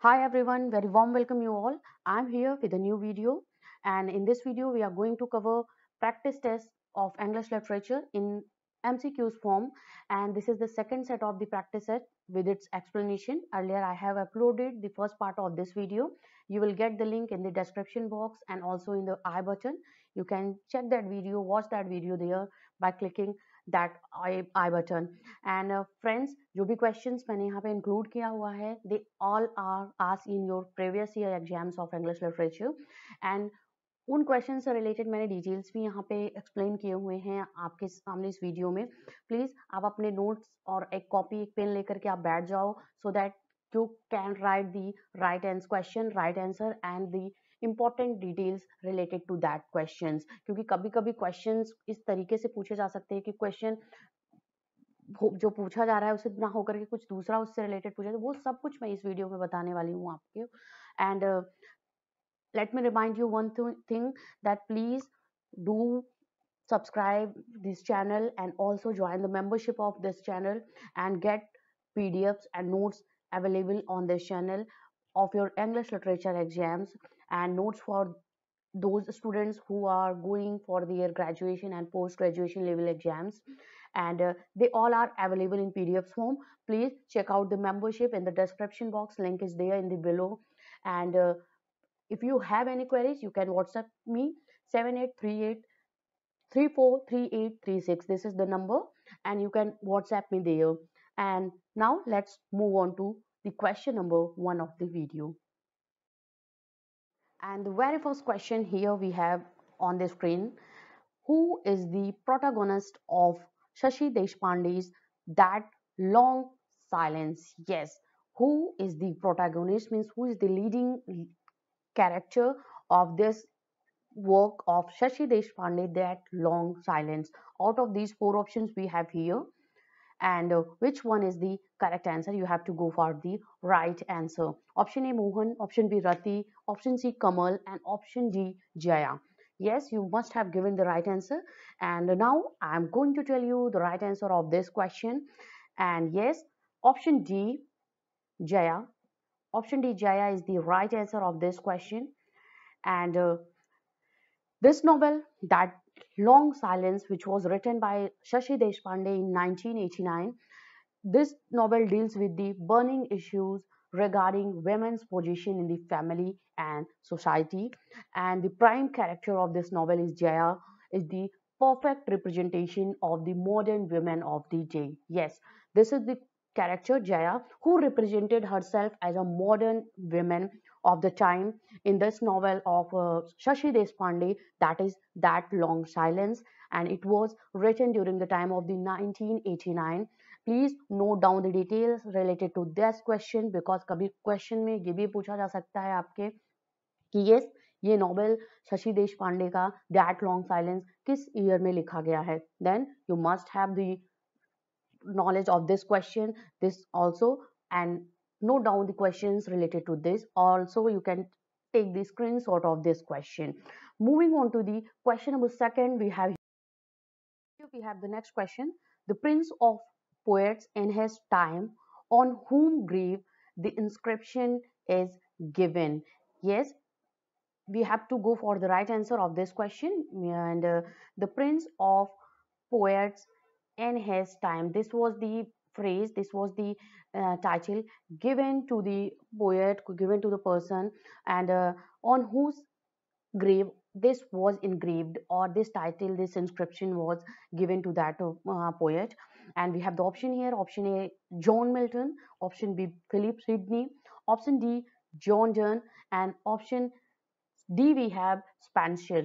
Hi everyone, very warm welcome you all. I'm here with a new video and in this video we are going to cover practice test of English literature in MCQs form and this is the second set of the practice set with its explanation. Earlier I have uploaded the first part of this video. You will get the link in the description box and also in the I button. You can check that video, watch that video there by clicking that I button and friends जो भी questions मैंने यहाँ पे include किया हुआ है they all are आस in your previous year exams of English literature and उन क्वेश्चन से रिलेटेड मैंने डिटेल्स भी यहाँ पे एक्सप्लेन किए हुए हैं आपके सामने इस वीडियो में प्लीज़ आप अपने नोट्स और एक कॉपी एक पेन लेकर के आप बैठ जाओ so that you can write the right answer question right answer and the important details related to that question क्योंकि कभी कभी क्वेश्चन इस तरीके से पूछे जा सकते हैं कि क्वेश्चन जो पूछा जा रहा है उसे ना होकर के कुछ दूसरा उससे रिलेटेड पूछा तो वो सब कुछ मैं इस वीडियो में बताने वाली हूँ आपके and let me remind you one thing that please do subscribe this channel and also join the join of this channel and get P D F and notes available on this channel of your English literature exams and notes for those students who are going for their graduation and post graduation level exams and uh, they all are available in pdf form please check out the membership in the description box link is there in the below and uh, if you have any queries you can whatsapp me 7838343836 this is the number and you can whatsapp me there and now let's move on to the question number one of the video. And the very first question here we have on the screen Who is the protagonist of Shashi Deshpande's That Long Silence? Yes, who is the protagonist means who is the leading character of this work of Shashi Deshpande That Long Silence? Out of these four options we have here and uh, which one is the correct answer you have to go for the right answer option a mohan option b rati option c kamal and option d jaya yes you must have given the right answer and now i'm going to tell you the right answer of this question and yes option d jaya option d jaya is the right answer of this question and uh, this novel that Long Silence, which was written by Shashi Deshpande in 1989. This novel deals with the burning issues regarding women's position in the family and society. And the prime character of this novel is Jaya, is the perfect representation of the modern women of the day. Yes, this is the character Jaya who represented herself as a modern woman of the time in this novel of uh, Shashi Deshpande that is that long silence and it was written during the time of the 1989 please note down the details related to this question because kabhi question mein ye bhi pucha ja sakta hai aapke ki yes ye novel Shashi Deshpande ka that long silence kis year mein likha then you must have the knowledge of this question this also and note down the questions related to this also you can take the screenshot of this question moving on to the question number second we have we have the next question the prince of poets in his time on whom grave the inscription is given yes we have to go for the right answer of this question and uh, the prince of poets in his time this was the phrase this was the uh, title given to the poet given to the person and uh, on whose grave this was engraved or this title this inscription was given to that uh, uh poet and we have the option here option a john milton option b philip sidney option d john dern and option d we have spencer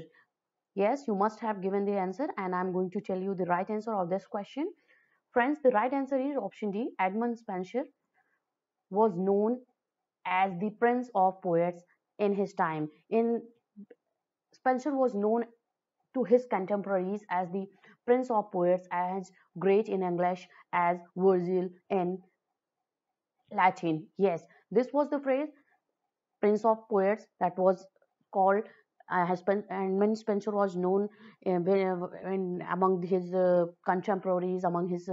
yes you must have given the answer and i'm going to tell you the right answer of this question Friends, the right answer is option D. Edmund Spenser was known as the prince of poets in his time. In Spenser was known to his contemporaries as the prince of poets, as great in English as Virgil in Latin. Yes, this was the phrase prince of poets that was called uh, and Edmund Spencer was known uh, uh, in, among his contemporaries, among his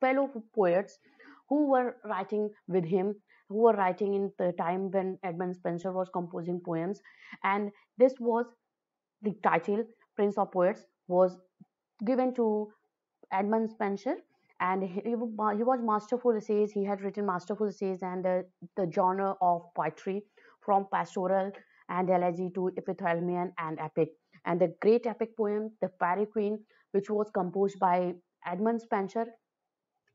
fellow poets who were writing with him who were writing in the time when Edmund Spencer was composing poems. And this was the title, Prince of Poets, was given to Edmund Spencer, And he, he was masterful essays. He had written masterful essays and the, the genre of poetry from pastoral and elegy to Epithalamion and epic. And the great epic poem, The Fairy Queen, which was composed by Edmund Spenser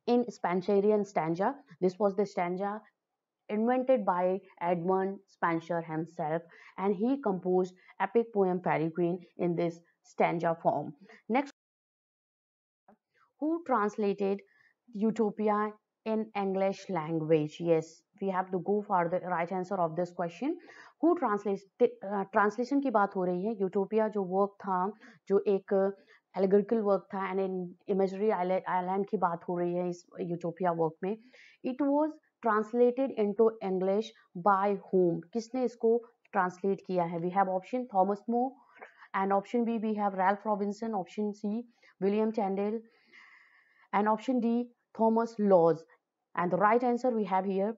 in Spencerian stanza. This was the stanza invented by Edmund Spenser himself and he composed epic poem Fairy Queen in this stanza form. Next, who translated Utopia in English language? Yes, we have to go for the right answer of this question. Who translation uh, की बात हो रही है utopia जो work था जो एक allegorical work था एंड एन इमेजरी आईलैंड की बात हो रही है इस यूटोपिया वर्क में it was translated into English by whom किसने इसको ट्रांसलेट किया है we have option Thomas More and option B we have Ralph Robinson option C William Chandel and option D Thomas Lodge and the right answer we have here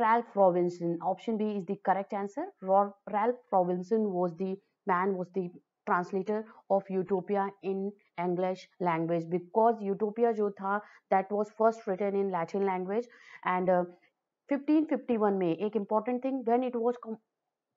Ralph Robinson. Option B is the correct answer. Ralph Robinson was the man, was the translator of Utopia in English language because Utopia जो था that was first written in Latin language and uh, 1551 में एक important thing when it was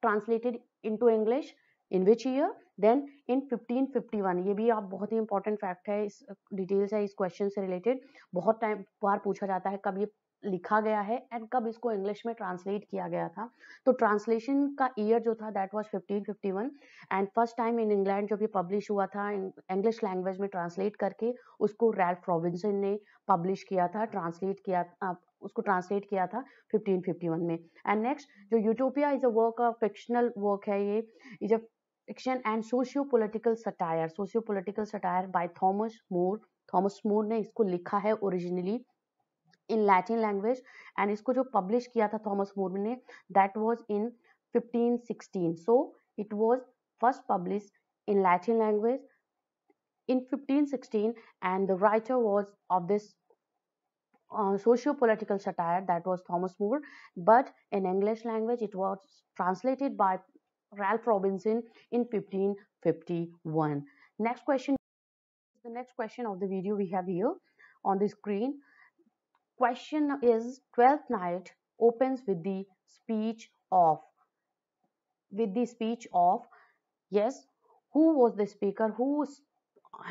translated into English in which year then in 1551 ये भी आप बहुत ही important fact है इस details है इस question से related बहुत time बार पूछा जाता है कब ये लिखा गया है एंड कब इसको इंग्लिश में ट्रांसलेट किया गया था तो ट्रांसलेशन का ईयर जो था that was 1551 and first time in England जब ये पब्लिश हुआ था इंग्लिश लैंग्वेज में ट्रांसलेट करके उसको रैल्फ रॉबिन्सन ने पब्लिश किया था ट्रांसलेट किया आ, उसको ट्रांसलेट किया था 1551 में एंड नेक्स्ट जो Utopia is a work of fictional work है ये is a fiction and socio political satire socio political satire by Thomas More Thomas More ने इसको लिखा है originally In Latin language, and इसको जो पब्लिश किया था थॉमस मोर ने that 1516 So it was first published in Latin language in 1516 and the writer was of this uh, socio-political satire that was thomas more but in english language it was translated by ralph robinson in 1551 next question the next question of the video we have here on the screen question is Twelfth Night opens with the speech of with the speech of yes who was the speaker who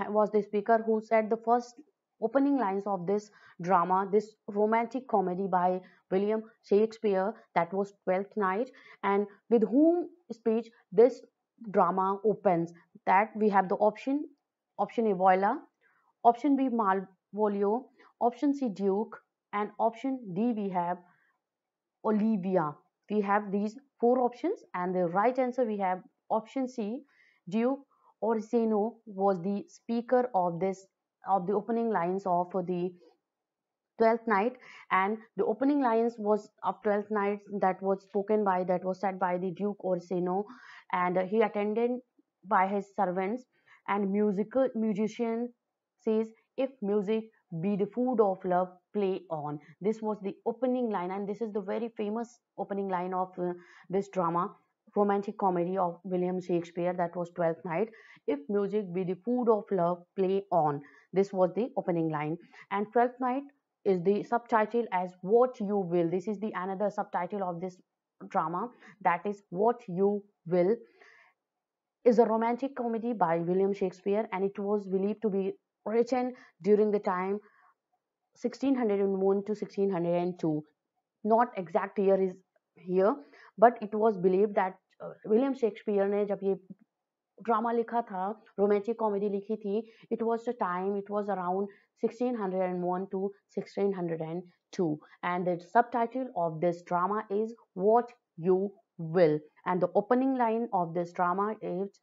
was the speaker who said the first opening lines of this drama this romantic comedy by william shakespeare that was twelfth night and with whom speech this drama opens that we have the option option a voila option b malvolio option c duke and option D we have Olivia. We have these four options and the right answer we have option C. Duke Orsino was the speaker of this of the opening lines of the 12th night and the opening lines was of 12th night that was spoken by that was said by the Duke Orsino and he attended by his servants and musical musician says if music be the food of love play on this was the opening line and this is the very famous opening line of uh, this drama romantic comedy of william shakespeare that was twelfth night if music be the food of love play on this was the opening line and twelfth night is the subtitle as what you will this is the another subtitle of this drama that is what you will is a romantic comedy by william shakespeare and it was believed to be written during the time 1601 to 1602 not exact year is here but it was believed that uh, William Shakespeare ने जब ये drama likha tha, romantic comedy likhi thi. It was the time, it was around 1601 to 1602 and the subtitle of this drama is what you will and the opening line of this drama is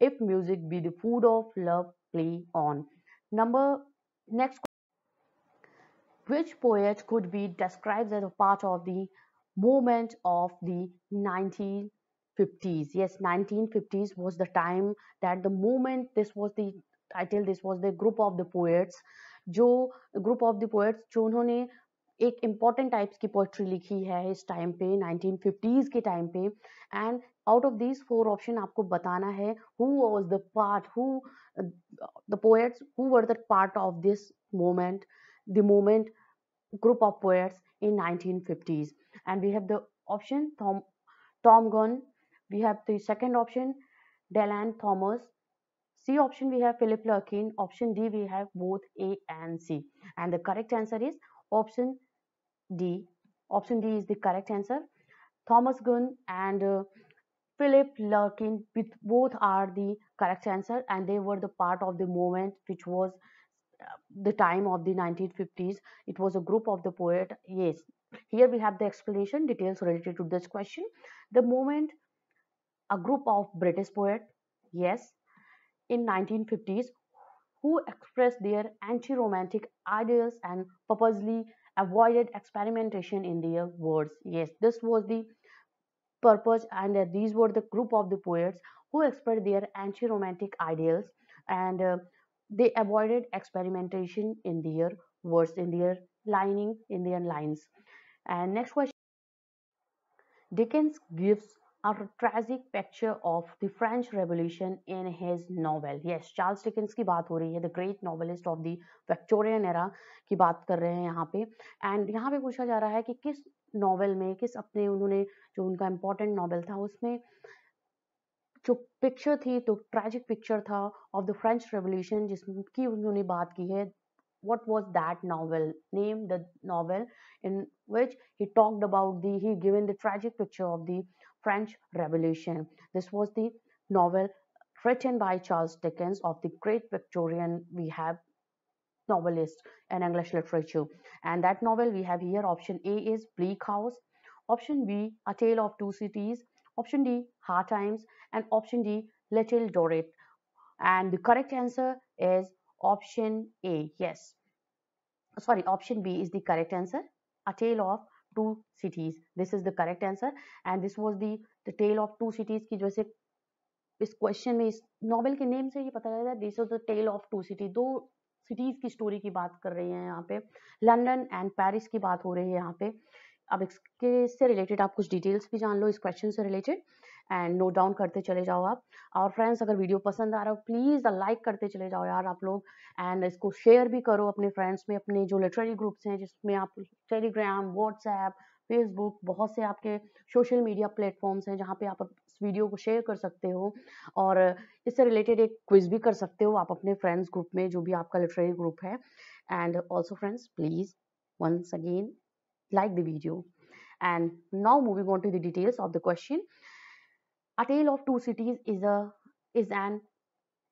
if music be the food of love play on Number next which poet could be described as a part of the movement of the 1950s yes 1950s was the time that the movement this was the title this was the group of the poets जो group of the poets, जो उन्होंने एक important types की poetry लिखी है इस time पे 1950s के टाइम पे and out of this four option आपको बताना है who was the part who the poets who were the part of this moment the moment group of poets in 1950s and we have the option Tom Tom Gunn we have the second option Dylan Thomas C option we have Philip Larkin option D we have both A and C and the correct answer is option D. Option D is the correct answer. Thomas Gunn and uh, Philip Larkin with both are the correct answer and they were the part of the movement which was uh, the time of the 1950s. It was a group of the poet. Yes, here we have the explanation details related to this question. The movement, a group of British poet, yes, in 1950s who expressed their anti-romantic ideals and purposely avoided experimentation in their words yes this was the purpose and uh, these were the group of the poets who expressed their anti-romantic ideals and uh, they avoided experimentation in their words in their lining in their lines and next question dickens gives a tragic picture of the French Revolution in his novel. Yes, Charles Dickens की बात हो रही है the great novelist of the Victorian era की बात कर रहे हैं यहाँ पे and यहाँ पे पूछा जा रहा है कि किस नॉवेल में किस अपने उन्होंने जो उनका इम्पोर्टेंट नॉवेल था उसमें जो पिक्चर थी तो ट्रैजिक पिक्चर था ऑफ द फ्रेंच रेवोल्यूशन जिसकी उन्होंने बात की है what was that novel name the novel in which he talked about the he given the tragic picture of the uh, French Revolution. This was the novel written by Charles Dickens of the great Victorian we have novelist in English literature. And that novel we have here option A is Bleak House, option B A Tale of Two Cities, option D Hard Times and option D Little Dorrit. And the correct answer is option A. Yes. Sorry, option B is the correct answer. A Tale of two cities this is the correct answer and this was the the tale of two cities की जैसे इस question में इस novel के name से ये पता चलता है this is the tale of two city दो सिटीज की स्टोरी की बात कर रहे हैं यहाँ पे लंदन एंड पेरिस की बात हो रही है यहाँ पे अब इसके से रिलेटेड आप कुछ डिटेल्स भी जान लो इस क्वेश्चन से रिलेटेड एंड नोट डाउन करते चले जाओ आप और फ्रेंड्स अगर वीडियो पसंद आ रहा हो प्लीज़ लाइक करते चले जाओ यार आप लोग एंड इसको शेयर भी करो अपने फ्रेंड्स में अपने जो लिटरेरी ग्रुप्स हैं जिसमें आप टेलीग्राम व्हाट्सएप फेसबुक बहुत से आपके सोशल मीडिया प्लेटफॉर्म्स हैं जहाँ पे आप इस वीडियो को शेयर कर सकते हो और इससे रिलेटेड एक क्विज भी कर सकते हो आप अपने फ्रेंड्स ग्रुप में जो भी आपका लिटरेरी ग्रुप है and also friends please once again like the video and now moving on to the details of the question A Tale of Two Cities is a is an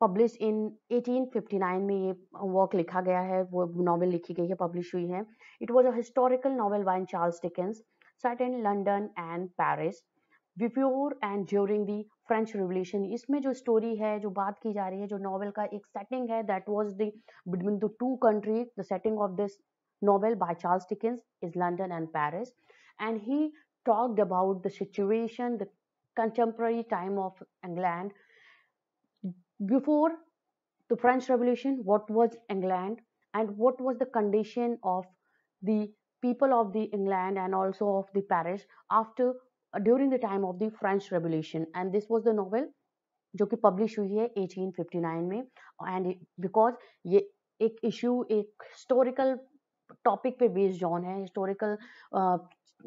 published in 1859 में ये work लिखा गया है वो novel लिखी गई है publish हुई है it was a historical novel by Charles Dickens set in London and Paris before and during the French Revolution इसमें जो story है जो बात की जा रही है जो novel का एक setting है that was the between the two countries the setting of this novel by Charles Dickens is London and Paris and he talked about the situation contemporary time of England. Before the French Revolution, what was England and what was the condition of the people of the England and also of the Paris after uh, during the time of the French Revolution and this was the novel जो कि publish हुई है 1859 में and because ये एक issue एक historical topic पे based on है हिस्टोरिकल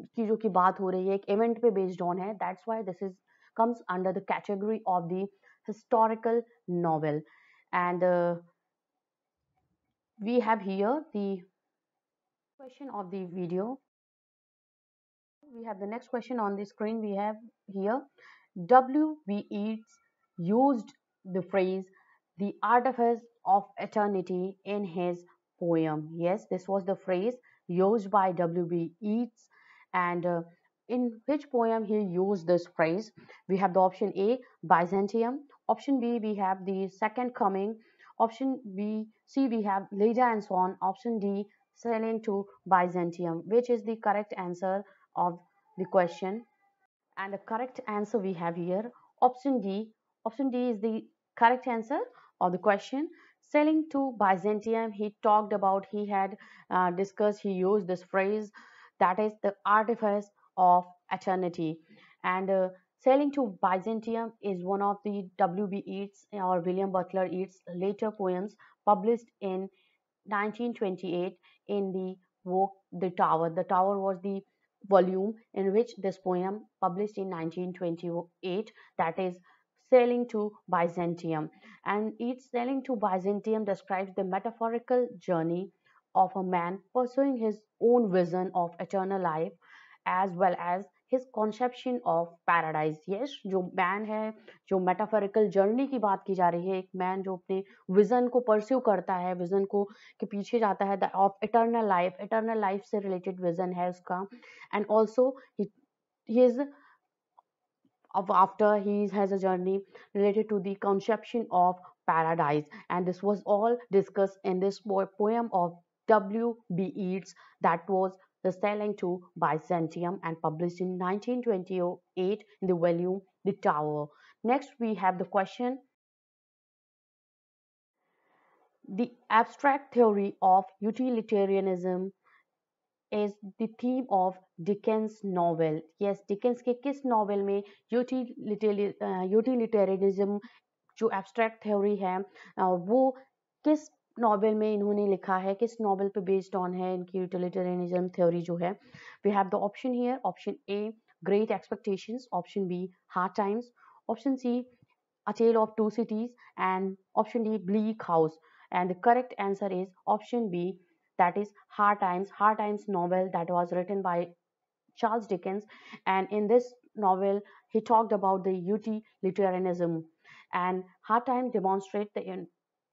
चीज़ों की बात हो रही है एक इवेंट पे बेस्ड ऑन है that's why this is comes under the category of the historical novel and we uh, we have here the question of the video we have the next question on the screen we have here w.b yeats used the phrase the artifice of eternity in his poem yes this was the phrase used by w.b Eats and uh, in which poem he used this phrase we have the option a byzantium option b we have the second coming option b c we have Leda and so on option d selling to byzantium which is the correct answer of the question and the correct answer we have here option d option d is the correct answer of the question selling to byzantium he talked about he had uh, discussed he used this phrase that is the artifice of eternity. And uh, Sailing to Byzantium is one of the W.B. Yeats or William Butler Yeats' later poems published in 1928 in the The Tower. The Tower was the volume in which this poem published in 1928 that is sailing to Byzantium. And each sailing to Byzantium describes the metaphorical journey of a man pursuing his own vision of eternal life as well as his conception of paradise. Yes, जो man है जो metaphorical journey की बात की जा रही है एक man जो अपने vision को pursue करता है vision को के पीछे जाता है of eternal life eternal life से related vision है उसका and also he, he is of after he has a journey related to the conception of paradise and this was all discussed in this poem of W.B. Yeats that was the selling to Byzantium and published in 1928 in the volume The Tower. Next, we have the question. The abstract theory of utilitarianism is the theme of Dickens novel. Yes, Dickens ke kis novel mein uh, utilitarianism jo abstract theory है wo uh, kis novel में इन्होंने लिखा है किस novel पे based on है इनकी utilitarianism theory जो है we have the option here option A Great Expectations option B Hard Times option C A Tale of Two Cities and option D Bleak House and the correct answer is option B that is Hard Times Hard Times novel that was written by Charles Dickens and in this novel he talked about the utilitarianism and Hard Time demonstrate the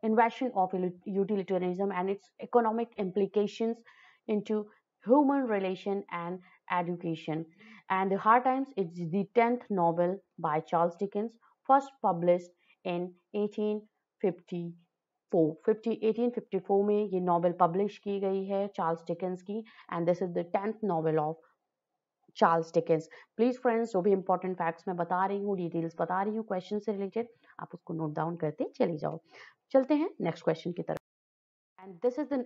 invasion of utilitarianism and its economic implications into human relation and education and the hard times is the 10th novel by charles dickens first published in 1854 1854 में ये novel publish की गई है Charles Dickens की and this is the tenth novel of Charles Dickens please friends जो भी important facts मैं बता रही हूँ डिटेल्स बता रही हूँ क्वेश्चन से रिलेटेड आप उसको नोट डाउन करते चले जाओ चलते हैं नेक्स्ट क्वेश्चन की तरफ and this is the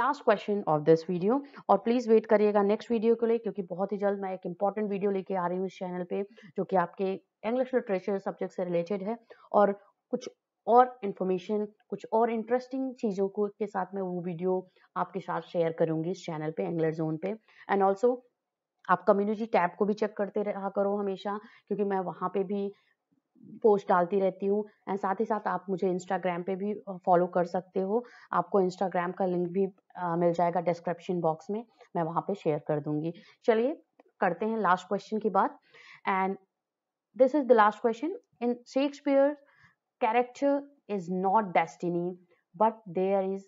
last question of this video और प्लीज़ वेट करिएगा नेक्स्ट वीडियो के लिए क्योंकि बहुत ही जल्द मैं एक इंपॉर्टेंट वीडियो लेके आ रही हूँ इस चैनल पे जो कि आपके इंग्लिश लिटरेचर सब्जेक्ट से रिलेटेड है और कुछ और इन्फॉर्मेशन कुछ और इंटरेस्टिंग चीज़ों को के साथ मैं वो वीडियो आपके साथ शेयर करूंगी इस चैनल पे एंग्लर जोन पे एंड ऑल्सो आप कम्युनिटी टैब को भी चेक करते रहा करो हमेशा क्योंकि मैं वहाँ पे भी पोस्ट डालती रहती हूँ एंड साथ ही साथ आप मुझे इंस्टाग्राम पे भी फॉलो कर सकते हो आपको इंस्टाग्राम का लिंक भी आ, मिल जाएगा डिस्क्रिप्शन बॉक्स में मैं वहाँ पे शेयर कर दूंगी चलिए करते हैं लास्ट क्वेश्चन की बात and this is the last question in Shakespeare character is not destiny but there is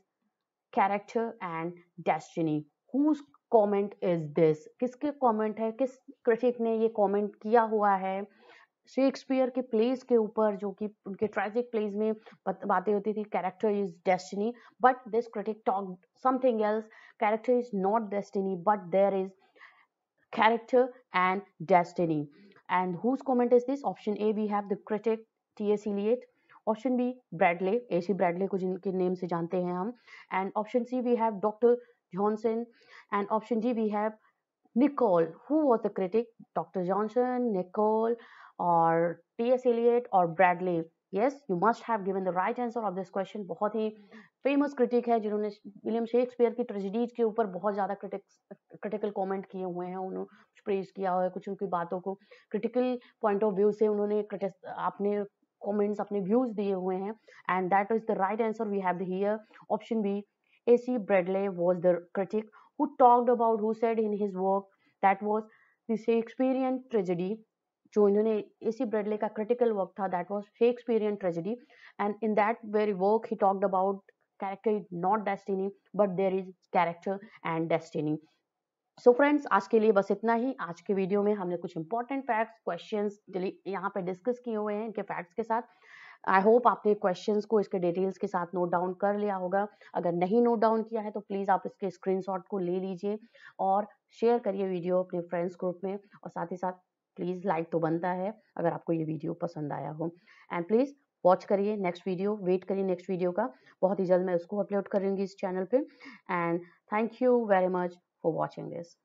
character and destiny whose comment is this किसके कमेंट है किस क्रिटिक ने ये कमेंट किया हुआ है शेक्सपियर के प्लेस के ऊपर जो कि उनके ट्रेजिक प्लेस में बातें होती थी character is destiny but this critic talk something else character is not destiny but there is and destiny and whose comment is this option A we have the critic T S eliot option B Bradley A C Bradley को जिनके name से जानते हैं हम and option C we have Doctor Johnson and option D we have Nicoll who was the critic Doctor Johnson Nicoll और T S Eliot और Bradley yes you must have given the right answer of this question बहुत ही famous critic है जिन्होंने William Shakespeare की tragedies के ऊपर बहुत ज़्यादा क्रिटिक्स क्रिटिकल कॉमेंट किए हुए हैं उन्होंने कुछ प्रेज किया हुआ है कुछ उनकी बातों को क्रिटिकल पॉइंट ऑफ व्यू से उन्होंने अपने कॉमेंट्स अपने व्यूज दिए हुए हैं and that is the right answer we have here option B A C Bradley was the critic who talked about who said in his work that was the Shakespearean tragedy जो इन्होंने इसी Bradley का critical work था that was Shakespearean tragedy and in that very work he talked about character is not destiny but there is character and destiny so so friends आज के लिए बस इतना ही आज के वीडियो में हमने कुछ इंपॉर्टेंट फैक्ट्स क्वेश्चन यहाँ पे डिस्कस किए हुए हैं इनके फैक्ट्स के साथ आई होप आपने क्वेश्चन को इसके डिटेल्स के साथ नोट डाउन कर लिया होगा अगर नहीं नोट डाउन किया है तो प्लीज़ आप इसके स्क्रीनशॉट को ले लीजिए और शेयर करिए वीडियो अपने फ्रेंड्स ग्रुप में और साथ ही साथ प्लीज़ लाइक तो बनता है अगर आपको ये वीडियो पसंद आया हो एंड प्लीज़ वॉच करिए नेक्स्ट वीडियो वेट करिए नेक्स्ट वीडियो का बहुत ही जल्द मैं उसको अपलोड करूँगी इस चैनल पे and thank you very much for watching this